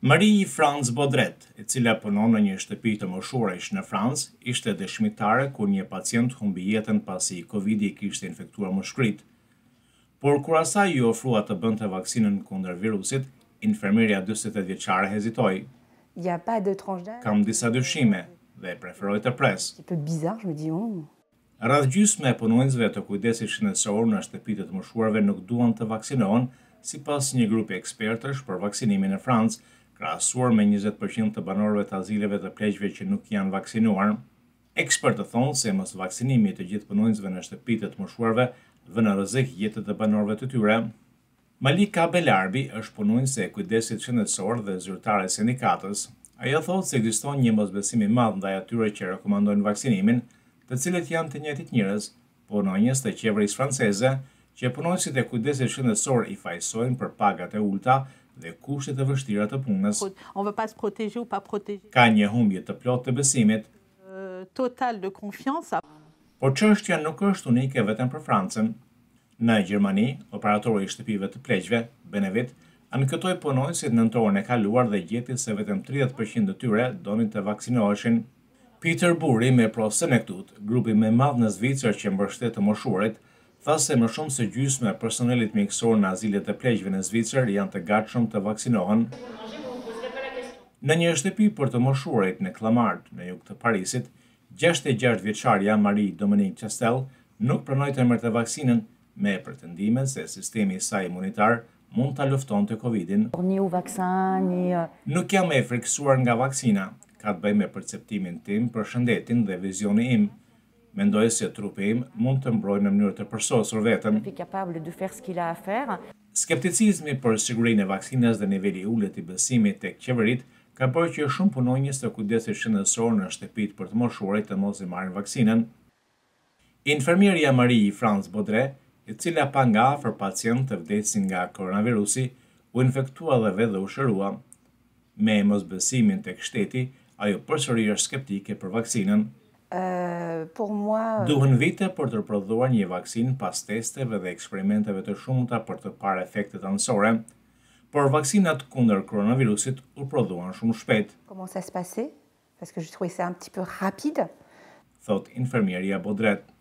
Mëri i Franz Bodret, e cila punon në një shtëpi të moshuar ishë në Franz, ishte dëshmitare ku një pacient humbi jetën pasi i Covid-i kishte infektuar më shkrit. Por kur asaj ju ofrua të bënte vaksinën kundër virusit, infermeria 28 vjeçare hezitoi. de Kam disa dëshime dhe preferoj të pres. Radhgjus me bizar, më diu. Oh. Rreth gjysmë të kujdesit shëndetësor në shtëpitë të moshuarve nuk duan të vaksinohen, sipas një grupi ekspertësh për vaksinimin në Francë, krahasuar me 20% të banorëve të azileve të pleqve që nuk janë vaksinuar. Ekspertë thonë se mos vaksinimi të gjithë punonjësve në shtëpitë të moshuarve vë në rrezik jetën e banorëve të tyre. Malika Belarbi është punonjës e kujdesit shëndetësor dhe zyrtare e sindikatës. Ajo thotë se ekziston një mosbesim i madh ndaj atyre që rekomandojnë vaksinimin, të cilët janë të njëjtit njerëz, punonjës të qeverisë franceze, që punonjësit e kujdesit shëndetësor i fajsojnë për pagat e ulta dhe kushtet e vështira të punës. On pas protéger ou pas protéger. Ka një humbje të plotë të besimit. Euh, total de confiance. Po çështja nuk është unike vetëm për Francën. Në Gjermani, operatori i shtëpive të pleqve, Benevit, anë këtoj përnojë si nëntorën e kaluar dhe gjeti se vetëm 30% të tyre donin të vakcinoheshin. Peter Burri me prosën e këtut, grupi me madhë në Zvicër që më të moshurit, tha se më shumë se gjysme e personelit mjekësor në azilet e pleqve në Zvicër janë të gatshëm të vaksinohen. Në një shtëpi për të moshurit në Klamart, në juk të Parisit, 66 vjeqarja Marie Dominique Chastel nuk pranoj të mërë të vaksinën me pretendime se sistemi sa imunitar mund të lufton të Covidin. Nuk jam e frikësuar nga vaksina, ka të bëj me perceptimin tim për shëndetin dhe vizioni im, Mendoj se trupi im mund të mbrojë në mënyrë të përsosur vetëm. Skepticizmi për sigurinë e vakcines dhe niveli i ulët i besimit tek qeveritë ka bërë që shumë punonjës të kujdesit shëndetësor në shtepit për të moshuarit të mos i marrin vaksinën. Infermierja Marie i Franz Bodre, e cila pa nga afër pacient të vdesin nga koronavirusi, u infektua dhe vetë dhe u shërua. Me mos besimin tek shteti, ajo përsëri është skeptike për vaksinën. Uh, moi... Duhën vite për të prodhuar një vaksin pas testeve dhe eksperimenteve të shumëta për të parë efektet ansore, por vaksinat kunder koronavirusit u prodhuar shumë shpet. Komo se s'pasi? Pesë kështë të të të të të të të të